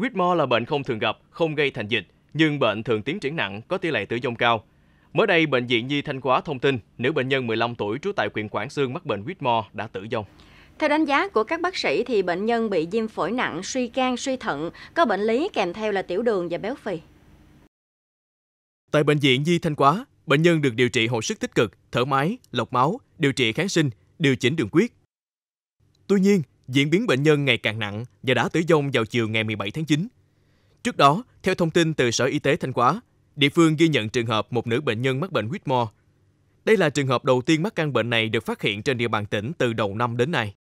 Whitmore là bệnh không thường gặp, không gây thành dịch, nhưng bệnh thường tiến triển nặng, có tỷ lệ tử vong cao. Mới đây, Bệnh viện Nhi Thanh Hóa thông tin, nữ bệnh nhân 15 tuổi trú tại huyện Quảng Sương mắc bệnh Whitmore đã tử vong. Theo đánh giá của các bác sĩ thì bệnh nhân bị viêm phổi nặng, suy gan, suy thận, có bệnh lý kèm theo là tiểu đường và béo phì. Tại bệnh viện Nhi Thanh Quá, bệnh nhân được điều trị hồi sức tích cực, thở máy, lọc máu, điều trị kháng sinh, điều chỉnh đường huyết. Tuy nhiên, diễn biến bệnh nhân ngày càng nặng và đã tử vong vào chiều ngày 17 tháng 9. Trước đó, theo thông tin từ Sở Y tế Thanh Hóa, địa phương ghi nhận trường hợp một nữ bệnh nhân mắc bệnh Whitmore. Đây là trường hợp đầu tiên mắc căn bệnh này được phát hiện trên địa bàn tỉnh từ đầu năm đến nay.